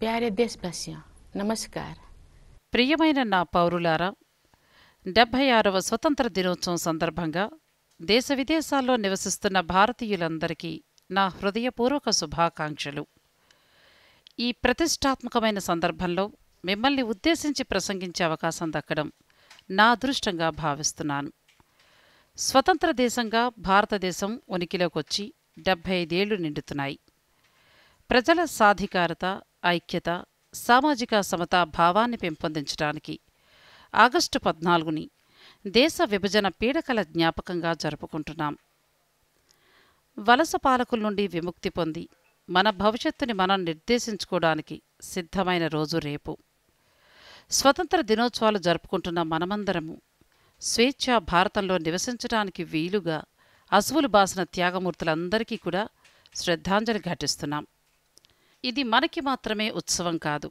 ప్యారే దేశ దేశవాసియా నమస్కార్ ప్రియమైన నా పౌరులారా డెబ్భై ఆరవ స్వతంత్ర దినోత్సవం సందర్భంగా దేశ విదేశాల్లో నివసిస్తున్న భారతీయులందరికీ నా హృదయపూర్వక శుభాకాంక్షలు ఈ ప్రతిష్టాత్మకమైన సందర్భంలో మిమ్మల్ని ఉద్దేశించి ప్రసంగించే అవకాశం దక్కడం నా అదృష్టంగా భావిస్తున్నాను స్వతంత్ర దేశంగా భారతదేశం ఉనికిలోకొచ్చి డెబ్భై ఐదేళ్లు నిండుతున్నాయి ప్రజల సాధికారత ఐక్యత సామాజిక సమతా భావాన్ని పెంపొందించడానికి ఆగస్టు పద్నాలుగుని దేశ విభజన పీడకల జ్ఞాపకంగా జరుపుకుంటున్నాం వలస పాలకుల నుండి విముక్తి పొంది మన భవిష్యత్తుని మనం నిర్దేశించుకోవడానికి సిద్ధమైన రోజు రేపు స్వతంత్ర దినోత్సవాలు జరుపుకుంటున్న మనమందరము స్వేచ్ఛ భారతంలో నివసించడానికి వీలుగా అసువులు బాసిన త్యాగమూర్తులందరికీ కూడా శ్రద్ధాంజలి ఘటిస్తున్నాం ఇది మనకి మాత్రమే ఉత్సవం కాదు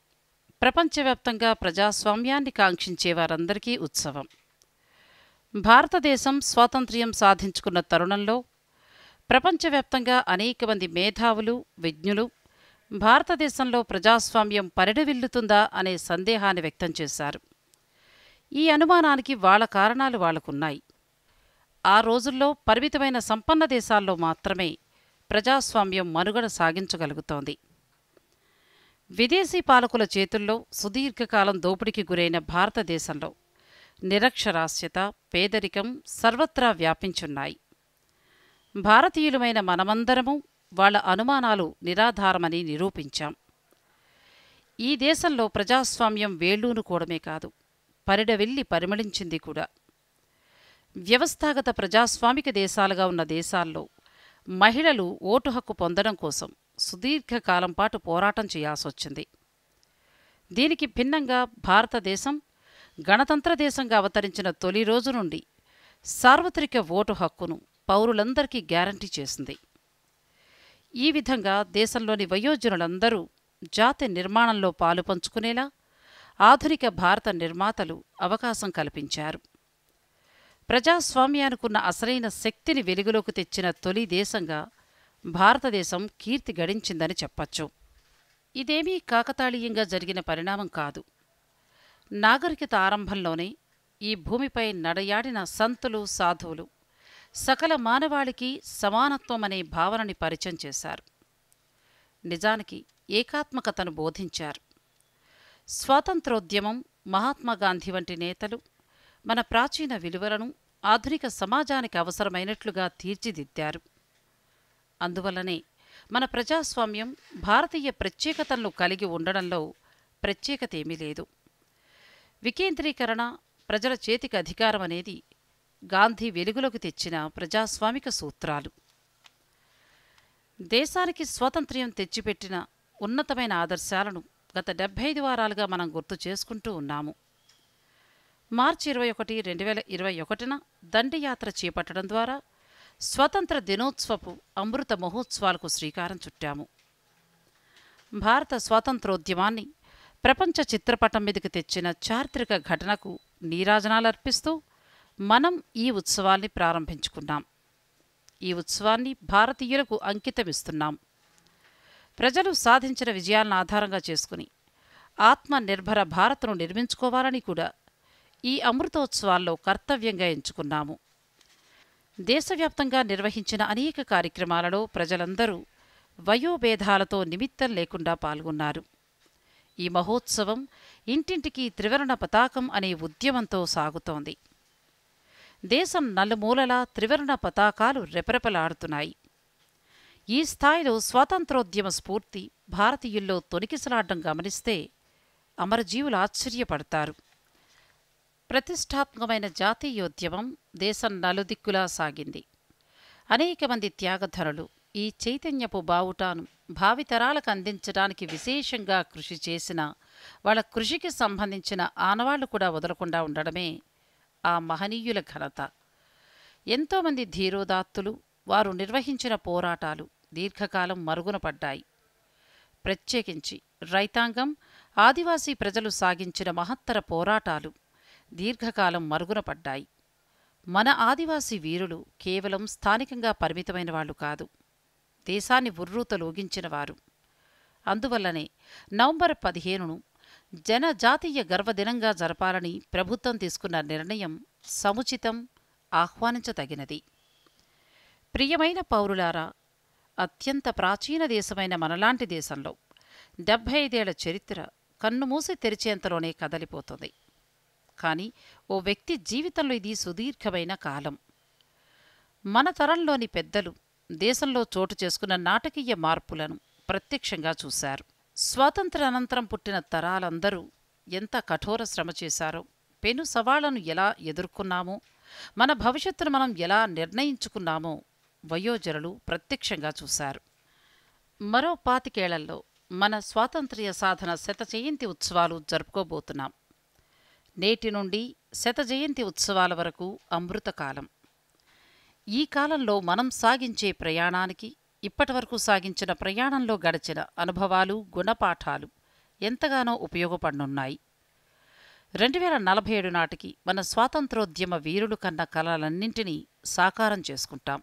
ప్రపంచవ్యాప్తంగా ప్రజాస్వామ్యాన్ని కాంక్షించే వారందరికీ ఉత్సవం భారతదేశం స్వాతంత్ర్యం సాధించుకున్న తరుణంలో ప్రపంచవ్యాప్తంగా అనేక మంది మేధావులు విజ్ఞులు భారతదేశంలో ప్రజాస్వామ్యం పరిడవిల్లుతుందా అనే సందేహాన్ని వ్యక్తం చేశారు ఈ అనుమానానికి వాళ్ళ కారణాలు వాళ్లకున్నాయి ఆ రోజుల్లో పరిమితమైన సంపన్న దేశాల్లో మాత్రమే ప్రజాస్వామ్యం మనుగడ సాగించగలుగుతోంది విదేశీ పాలకుల చేతుల్లో సుదీర్ఘకాలం దోపిడీకి గురైన భారతదేశంలో నిరక్షరాస్యత పేదరికం సర్వత్రా వ్యాపించున్నాయి భారతీయులమైన మనమందరము వాళ్ల అనుమానాలు నిరాధారమని నిరూపించాం ఈ దేశంలో ప్రజాస్వామ్యం వేళ్లూనుకోవడమే కాదు పరిడవెల్లి పరిమళించింది కూడా వ్యవస్థాగత ప్రజాస్వామిక దేశాలుగా ఉన్న దేశాల్లో మహిళలు ఓటు హక్కు పొందడం కోసం సుదీర్ఘకాలం పాటు పోరాటం వచ్చింది దీనికి భిన్నంగా భారతదేశం గణతంత్ర దేశంగా అవతరించిన తొలి రోజు నుండి సార్వత్రిక ఓటు హక్కును పౌరులందరికీ గ్యారంటీ చేసింది ఈ విధంగా దేశంలోని వయోజనులందరూ జాతి నిర్మాణంలో పాలు పంచుకునేలా ఆధునిక భారత నిర్మాతలు అవకాశం కల్పించారు ఉన్న అసలైన శక్తిని వెలుగులోకి తెచ్చిన తొలి దేశంగా భారతదేశం కీర్తి గడించిందని చెప్పచ్చు ఇదేమీ కాకతాళీయంగా జరిగిన పరిణామం కాదు నాగరికత ఆరంభంలోనే ఈ భూమిపై నడయాడిన సంతులు సాధువులు సకల మానవాళికి సమానత్వం అనే భావనని పరిచయం చేశారు నిజానికి ఏకాత్మకతను బోధించారు స్వాతంత్రోద్యమం మహాత్మాగాంధీ వంటి నేతలు మన ప్రాచీన విలువలను ఆధునిక సమాజానికి అవసరమైనట్లుగా తీర్చిదిద్దారు అందువలనే మన ప్రజాస్వామ్యం భారతీయ ప్రత్యేకతలను కలిగి ఉండడంలో ప్రత్యేకత ఏమీ లేదు వికేంద్రీకరణ ప్రజల చేతికి అధికారం అనేది గాంధీ వెలుగులోకి తెచ్చిన ప్రజాస్వామిక సూత్రాలు దేశానికి స్వాతంత్ర్యం తెచ్చిపెట్టిన ఉన్నతమైన ఆదర్శాలను గత డెబ్బై ఐదు వారాలుగా మనం గుర్తు చేసుకుంటూ ఉన్నాము మార్చి ఇరవై ఒకటి రెండు వేల ఇరవై ఒకటిన దండయాత్ర చేపట్టడం ద్వారా స్వతంత్ర దినోత్సవపు అమృత మహోత్సవాలకు శ్రీకారం చుట్టాము భారత స్వాతంత్రోద్యమాన్ని ప్రపంచ చిత్రపటం మీదకి తెచ్చిన చారిత్రక ఘటనకు నీరాజనాలర్పిస్తూ మనం ఈ ఉత్సవాన్ని ప్రారంభించుకున్నాం ఈ ఉత్సవాన్ని భారతీయులకు అంకితమిస్తున్నాం ప్రజలు సాధించిన విజయాలను ఆధారంగా చేసుకుని ఆత్మనిర్భర భారత్ను నిర్మించుకోవాలని కూడా ఈ అమృతోత్సవాల్లో కర్తవ్యంగా ఎంచుకున్నాము దేశవ్యాప్తంగా నిర్వహించిన అనేక కార్యక్రమాలలో ప్రజలందరూ వయోభేదాలతో నిమిత్తం లేకుండా పాల్గొన్నారు ఈ మహోత్సవం ఇంటింటికి త్రివర్ణ పతాకం అనే ఉద్యమంతో సాగుతోంది దేశం నలుమూలలా త్రివర్ణ పతాకాలు రెపరెపలాడుతున్నాయి ఈ స్థాయిలో స్వాతంత్రోద్యమ స్ఫూర్తి భారతీయుల్లో తొనికిసలాడడం గమనిస్తే అమరజీవులు ఆశ్చర్యపడతారు ప్రతిష్టాత్మకమైన జాతీయోద్యమం దేశం నలుదిక్కులా సాగింది అనేక మంది త్యాగధరులు ఈ చైతన్యపు బావుటాను భావితరాలకు అందించడానికి విశేషంగా కృషి చేసిన వాళ్ళ కృషికి సంబంధించిన ఆనవాళ్లు కూడా వదలకుండా ఉండడమే ఆ మహనీయుల ఘనత ఎంతోమంది ధీరోదాత్తులు వారు నిర్వహించిన పోరాటాలు దీర్ఘకాలం మరుగున పడ్డాయి ప్రత్యేకించి రైతాంగం ఆదివాసీ ప్రజలు సాగించిన మహత్తర పోరాటాలు దీర్ఘకాలం మరుగున పడ్డాయి మన ఆదివాసీ వీరులు కేవలం స్థానికంగా పరిమితమైన వాళ్లు కాదు దేశాన్ని లోగించినవారు అందువల్లనే నవంబర్ పదిహేనును జనజాతీయ గర్వదినంగా జరపాలని ప్రభుత్వం తీసుకున్న నిర్ణయం సముచితం ఆహ్వానించదగినది ప్రియమైన పౌరులారా అత్యంత ప్రాచీన దేశమైన మనలాంటి దేశంలో డెబ్భై ఐదేళ్ల చరిత్ర కన్నుమూసి తెరిచేంతలోనే కదలిపోతుంది కానీ ఓ వ్యక్తి జీవితంలో ఇది సుదీర్ఘమైన కాలం మన తరంలోని పెద్దలు దేశంలో చోటు చేసుకున్న నాటకీయ మార్పులను ప్రత్యక్షంగా చూశారు స్వాతంత్ర అనంతరం పుట్టిన తరాలందరూ ఎంత కఠోర శ్రమ చేశారో పెను సవాళ్లను ఎలా ఎదుర్కొన్నామో మన భవిష్యత్తును మనం ఎలా నిర్ణయించుకున్నామో వయోజనులు ప్రత్యక్షంగా చూశారు మరో పాతికేళ్లలో మన స్వాతంత్ర్య సాధన శత జయంతి ఉత్సవాలు జరుపుకోబోతున్నాం నేటి నుండి శత జయంతి ఉత్సవాల వరకు అమృతకాలం ఈ కాలంలో మనం సాగించే ప్రయాణానికి ఇప్పటివరకు సాగించిన ప్రయాణంలో గడిచిన అనుభవాలు గుణపాఠాలు ఎంతగానో ఉపయోగపడనున్నాయి రెండు వేల నలభై ఏడు నాటికి మన స్వాతంత్రోద్యమ వీరులు కన్న కళలన్నింటినీ సాకారం చేసుకుంటాం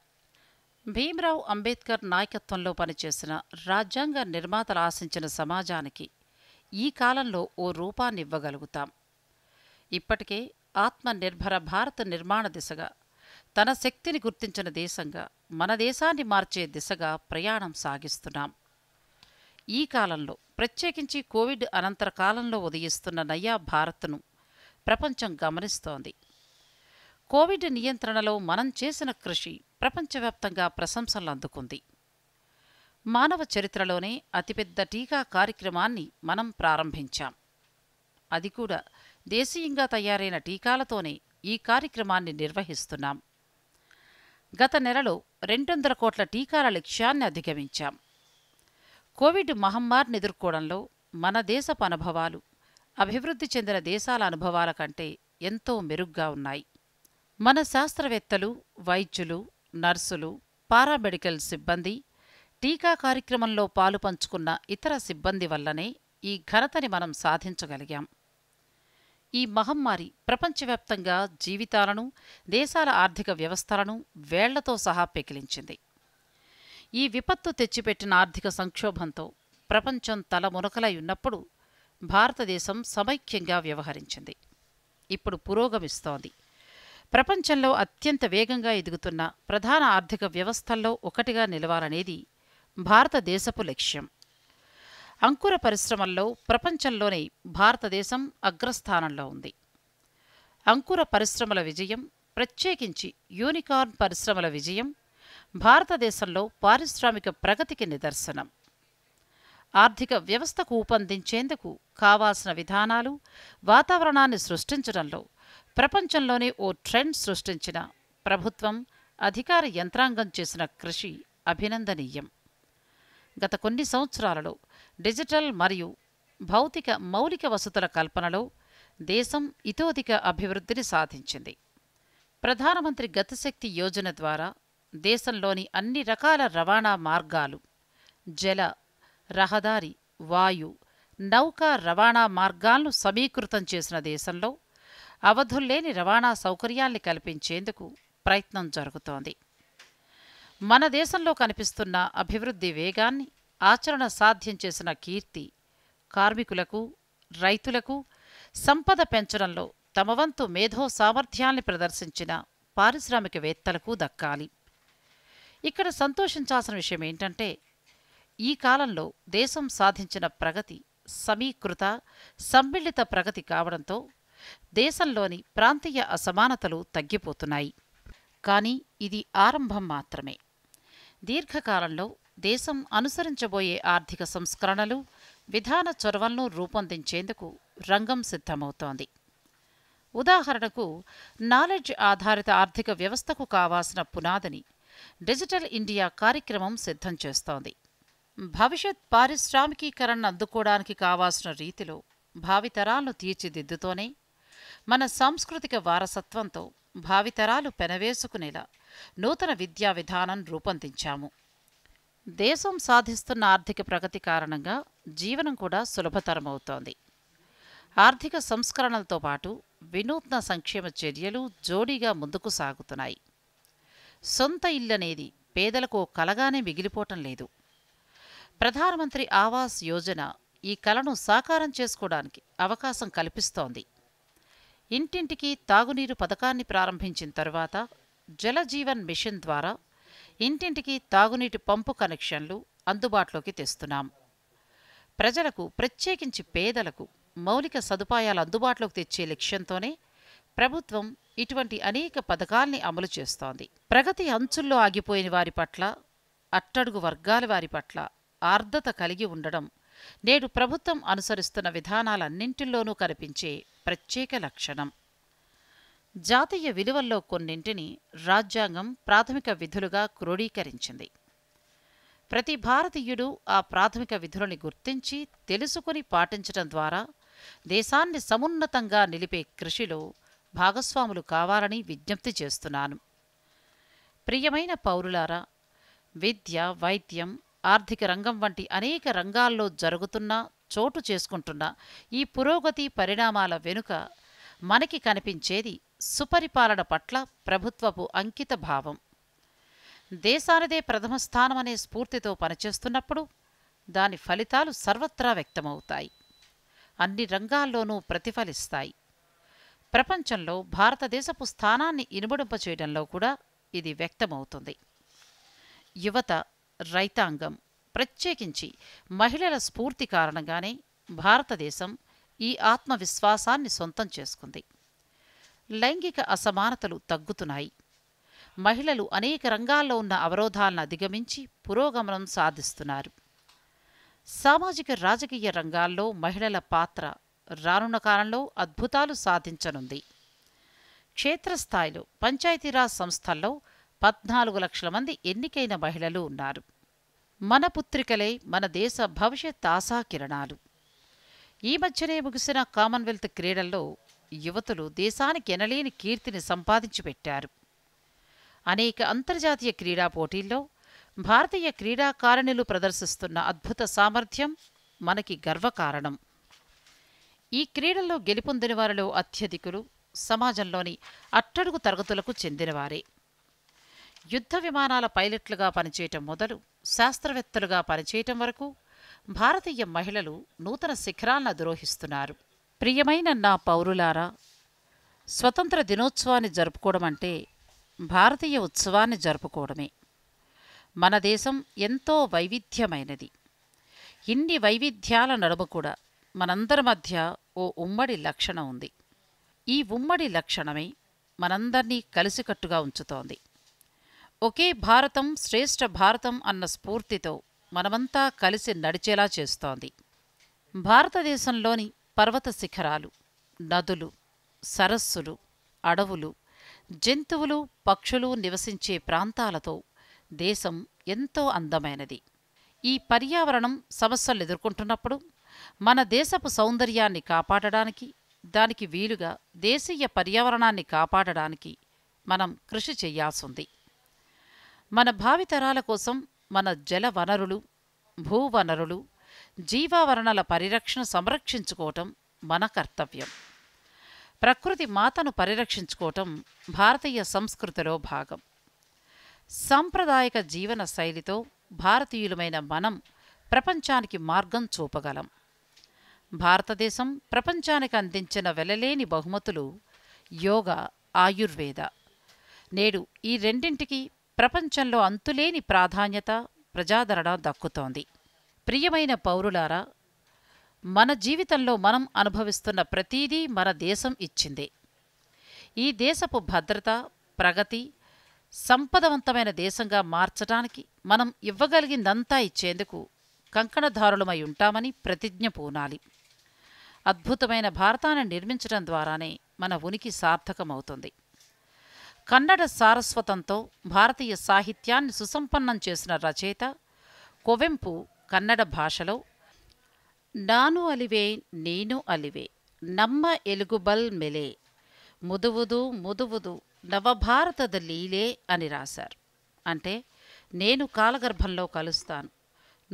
భీమరావు అంబేద్కర్ నాయకత్వంలో పనిచేసిన రాజ్యాంగ నిర్మాతలు ఆశించిన సమాజానికి ఈ కాలంలో ఓ రూపాన్నివ్వగలుగుతాం ఇప్పటికే ఆత్మనిర్భర భారత నిర్మాణ దిశగా తన శక్తిని గుర్తించిన దేశంగా మన దేశాన్ని మార్చే దిశగా ప్రయాణం సాగిస్తున్నాం ఈ కాలంలో ప్రత్యేకించి కోవిడ్ అనంతర కాలంలో ఉదయిస్తున్న నయా భారత్ను ప్రపంచం గమనిస్తోంది కోవిడ్ నియంత్రణలో మనం చేసిన కృషి ప్రపంచవ్యాప్తంగా ప్రశంసలు అందుకుంది మానవ చరిత్రలోనే అతిపెద్ద టీకా కార్యక్రమాన్ని మనం ప్రారంభించాం అది కూడా దేశీయంగా తయారైన టీకాలతోనే ఈ కార్యక్రమాన్ని నిర్వహిస్తున్నాం గత నెలలో రెండొందల కోట్ల టీకాల లక్ష్యాన్ని అధిగమించాం కోవిడ్ మహమ్మారిని ఎదుర్కోవడంలో మన దేశపు అనుభవాలు అభివృద్ధి చెందిన దేశాల అనుభవాల కంటే ఎంతో మెరుగ్గా ఉన్నాయి మన శాస్త్రవేత్తలు వైద్యులు నర్సులు పారామెడికల్ సిబ్బంది టీకా కార్యక్రమంలో పాలుపంచుకున్న ఇతర సిబ్బంది వల్లనే ఈ ఘనతని మనం సాధించగలిగాం ఈ మహమ్మారి ప్రపంచవ్యాప్తంగా జీవితాలను దేశాల ఆర్థిక వ్యవస్థలను వేళ్లతో సహా పెకిలించింది ఈ విపత్తు తెచ్చిపెట్టిన ఆర్థిక సంక్షోభంతో ప్రపంచం తల మునకలై ఉన్నప్పుడు భారతదేశం సమైక్యంగా వ్యవహరించింది ఇప్పుడు పురోగమిస్తోంది ప్రపంచంలో అత్యంత వేగంగా ఎదుగుతున్న ప్రధాన ఆర్థిక వ్యవస్థల్లో ఒకటిగా నిలవాలనేది భారతదేశపు లక్ష్యం అంకుర పరిశ్రమల్లో ప్రపంచంలోనే భారతదేశం అగ్రస్థానంలో ఉంది అంకుర పరిశ్రమల విజయం ప్రత్యేకించి యూనికార్న్ పరిశ్రమల విజయం భారతదేశంలో పారిశ్రామిక ప్రగతికి నిదర్శనం ఆర్థిక వ్యవస్థకు ఊపందించేందుకు కావాల్సిన విధానాలు వాతావరణాన్ని సృష్టించడంలో ప్రపంచంలోనే ఓ ట్రెండ్ సృష్టించిన ప్రభుత్వం అధికార యంత్రాంగం చేసిన కృషి అభినందనీయం గత కొన్ని సంవత్సరాలలో డిజిటల్ మరియు భౌతిక మౌలిక వసతుల కల్పనలో దేశం ఇతోధిక అభివృద్ధిని సాధించింది ప్రధానమంత్రి గతశక్తి యోజన ద్వారా దేశంలోని అన్ని రకాల రవాణా మార్గాలు జల రహదారి వాయు నౌకా రవాణా మార్గాలను సమీకృతం చేసిన దేశంలో అవధుల్లేని రవాణా సౌకర్యాల్ని కల్పించేందుకు ప్రయత్నం జరుగుతోంది మన దేశంలో కనిపిస్తున్న అభివృద్ధి వేగాన్ని ఆచరణ సాధ్యం చేసిన కీర్తి కార్మికులకు రైతులకు సంపద పెంచడంలో తమ వంతు మేధో సామర్థ్యాన్ని ప్రదర్శించిన పారిశ్రామికవేత్తలకు దక్కాలి ఇక్కడ సంతోషించాల్సిన విషయం ఏంటంటే ఈ కాలంలో దేశం సాధించిన ప్రగతి సమీకృత సమ్మిళిత ప్రగతి కావడంతో దేశంలోని ప్రాంతీయ అసమానతలు తగ్గిపోతున్నాయి కానీ ఇది ఆరంభం మాత్రమే దీర్ఘకాలంలో దేశం అనుసరించబోయే ఆర్థిక సంస్కరణలు విధాన చొరవలను రూపొందించేందుకు రంగం సిద్ధమవుతోంది ఉదాహరణకు నాలెడ్జ్ ఆధారిత ఆర్థిక వ్యవస్థకు కావాల్సిన పునాదిని డిజిటల్ ఇండియా కార్యక్రమం సిద్ధం చేస్తోంది భవిష్యత్ పారిశ్రామికీకరణ అందుకోవడానికి కావాల్సిన రీతిలో భావితరాలను తీర్చిదిద్దుతోనే మన సాంస్కృతిక వారసత్వంతో భావితరాలు పెనవేసుకునేలా నూతన విద్యా విధానం రూపొందించాము దేశం సాధిస్తున్న ఆర్థిక ప్రగతి కారణంగా జీవనం కూడా సులభతరమవుతోంది ఆర్థిక సంస్కరణలతో పాటు వినూత్న సంక్షేమ చర్యలు జోడీగా ముందుకు సాగుతున్నాయి సొంత ఇల్లనేది పేదలకు కలగానే మిగిలిపోవటం లేదు ప్రధానమంత్రి ఆవాస్ యోజన ఈ కలను సాకారం చేసుకోవడానికి అవకాశం కల్పిస్తోంది ఇంటింటికి తాగునీరు పథకాన్ని ప్రారంభించిన తర్వాత జలజీవన్ మిషన్ ద్వారా ఇంటింటికి తాగునీటి పంపు కనెక్షన్లు అందుబాటులోకి తెస్తున్నాం ప్రజలకు ప్రత్యేకించి పేదలకు మౌలిక సదుపాయాలు అందుబాటులోకి తెచ్చే లక్ష్యంతోనే ప్రభుత్వం ఇటువంటి అనేక పథకాల్ని అమలు చేస్తోంది ప్రగతి అంచుల్లో ఆగిపోయిన వారి పట్ల అట్టడుగు వర్గాల వారి పట్ల ఆర్ద్రత కలిగి ఉండడం నేడు ప్రభుత్వం అనుసరిస్తున్న విధానాలన్నింటిలోనూ కనిపించే ప్రత్యేక లక్షణం జాతీయ విలువల్లో కొన్నింటిని రాజ్యాంగం ప్రాథమిక విధులుగా క్రోడీకరించింది ప్రతి భారతీయుడు ఆ ప్రాథమిక విధులని గుర్తించి తెలుసుకుని పాటించటం ద్వారా దేశాన్ని సమున్నతంగా నిలిపే కృషిలో భాగస్వాములు కావాలని విజ్ఞప్తి చేస్తున్నాను ప్రియమైన పౌరులారా విద్య వైద్యం ఆర్థిక రంగం వంటి అనేక రంగాల్లో జరుగుతున్న చోటు చేసుకుంటున్న ఈ పురోగతి పరిణామాల వెనుక మనకి కనిపించేది సుపరిపాలన పట్ల ప్రభుత్వపు అంకిత భావం దేశానిదే ప్రథమ స్థానమనే స్ఫూర్తితో పనిచేస్తున్నప్పుడు దాని ఫలితాలు సర్వత్రా వ్యక్తమవుతాయి అన్ని రంగాల్లోనూ ప్రతిఫలిస్తాయి ప్రపంచంలో భారతదేశపు స్థానాన్ని చేయడంలో కూడా ఇది వ్యక్తమవుతుంది యువత రైతాంగం ప్రత్యేకించి మహిళల స్ఫూర్తి కారణంగానే భారతదేశం ఈ ఆత్మవిశ్వాసాన్ని సొంతం చేసుకుంది లైంగిక అసమానతలు తగ్గుతున్నాయి మహిళలు అనేక రంగాల్లో ఉన్న అవరోధాలను అధిగమించి పురోగమనం సాధిస్తున్నారు సామాజిక రాజకీయ రంగాల్లో మహిళల పాత్ర రానున్న కాలంలో అద్భుతాలు సాధించనుంది క్షేత్రస్థాయిలో పంచాయతీరాజ్ సంస్థల్లో పద్నాలుగు లక్షల మంది ఎన్నికైన మహిళలు ఉన్నారు మన పుత్రికలే మన దేశ భవిష్యత్ ఆశాకిరణాలు ఈ మధ్యనే ముగిసిన కామన్వెల్త్ క్రీడల్లో యువతులు దేశానికి ఎనలేని కీర్తిని సంపాదించి పెట్టారు అనేక అంతర్జాతీయ క్రీడా పోటీల్లో భారతీయ క్రీడాకారిణులు ప్రదర్శిస్తున్న అద్భుత సామర్థ్యం మనకి గర్వకారణం ఈ క్రీడల్లో గెలుపొందిన వారిలో అత్యధికులు సమాజంలోని అట్టడుగు తరగతులకు చెందినవారే యుద్ధ విమానాల పైలట్లుగా పనిచేయటం మొదలు శాస్త్రవేత్తలుగా పనిచేయటం వరకు భారతీయ మహిళలు నూతన శిఖరాలను ద్రోహిస్తున్నారు ప్రియమైన నా పౌరులారా స్వతంత్ర దినోత్సవాన్ని జరుపుకోవడం అంటే భారతీయ ఉత్సవాన్ని జరుపుకోవడమే మన దేశం ఎంతో వైవిధ్యమైనది ఇన్ని వైవిధ్యాల నడుమ కూడా మనందరి మధ్య ఓ ఉమ్మడి లక్షణం ఉంది ఈ ఉమ్మడి లక్షణమే మనందరినీ కలిసికట్టుగా ఉంచుతోంది ఒకే భారతం శ్రేష్ఠ భారతం అన్న స్ఫూర్తితో మనమంతా కలిసి నడిచేలా చేస్తోంది భారతదేశంలోని పర్వత శిఖరాలు నదులు సరస్సులు అడవులు జంతువులు పక్షులు నివసించే ప్రాంతాలతో దేశం ఎంతో అందమైనది ఈ పర్యావరణం సమస్యలు ఎదుర్కొంటున్నప్పుడు మన దేశపు సౌందర్యాన్ని కాపాడడానికి దానికి వీలుగా దేశీయ పర్యావరణాన్ని కాపాడడానికి మనం కృషి చేయాల్సింది మన భావితరాల కోసం మన జల వనరులు భూవనరులు జీవావరణల పరిరక్షణ సంరక్షించుకోవటం మన కర్తవ్యం ప్రకృతి మాతను పరిరక్షించుకోవటం భారతీయ సంస్కృతిలో భాగం సాంప్రదాయక జీవన శైలితో భారతీయులమైన మనం ప్రపంచానికి మార్గం చూపగలం భారతదేశం ప్రపంచానికి అందించిన వెలలేని బహుమతులు యోగ ఆయుర్వేద నేడు ఈ రెండింటికి ప్రపంచంలో అంతులేని ప్రాధాన్యత ప్రజాదరణ దక్కుతోంది ప్రియమైన పౌరులారా మన జీవితంలో మనం అనుభవిస్తున్న ప్రతీదీ మన దేశం ఇచ్చింది ఈ దేశపు భద్రత ప్రగతి సంపదవంతమైన దేశంగా మార్చడానికి మనం ఇవ్వగలిగిందంతా ఇచ్చేందుకు కంకణధారులమై ఉంటామని ప్రతిజ్ఞ పూనాలి అద్భుతమైన భారతాన్ని నిర్మించడం ద్వారానే మన ఉనికి సార్థకమవుతుంది కన్నడ సారస్వతంతో భారతీయ సాహిత్యాన్ని సుసంపన్నం చేసిన రచయిత కువెంపు కన్నడ భాషలో నాను అలివే నేను అలివే నమ్మ ఎలుగుబల్ మెలే ముదువుదు ముదువుదు నవభారతద లీలే అని రాశారు అంటే నేను కాలగర్భంలో కలుస్తాను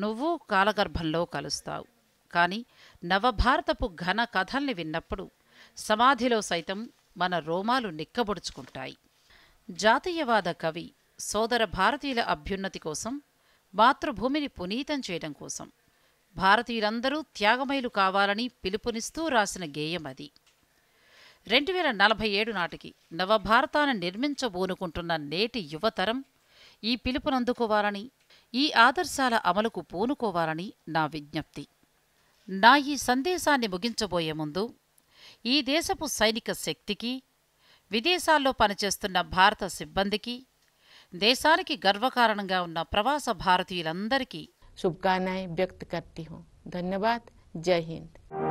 నువ్వు కాలగర్భంలో కలుస్తావు కానీ నవభారతపు ఘన కథల్ని విన్నప్పుడు సమాధిలో సైతం మన రోమాలు నిక్కబొడుచుకుంటాయి జాతీయవాద కవి సోదర భారతీయుల అభ్యున్నతి కోసం మాతృభూమిని పునీతం చేయడం కోసం భారతీయులందరూ త్యాగమైలు కావాలని పిలుపునిస్తూ రాసిన గేయం అది రెండు వేల నలభై ఏడు నాటికి నవభారతాన్ని నిర్మించబోనుకుంటున్న నేటి యువతరం ఈ పిలుపునందుకోవాలని ఈ ఆదర్శాల అమలుకు పూనుకోవాలని నా విజ్ఞప్తి నా ఈ సందేశాన్ని ముగించబోయే ముందు ఈ దేశపు సైనిక శక్తికి విదేశాల్లో పనిచేస్తున్న భారత సిబ్బందికి देशा की गर्वकार प्रवास भारतीय शुभकामनाएं व्यक्त करती हूँ धन्यवाद जय हिंद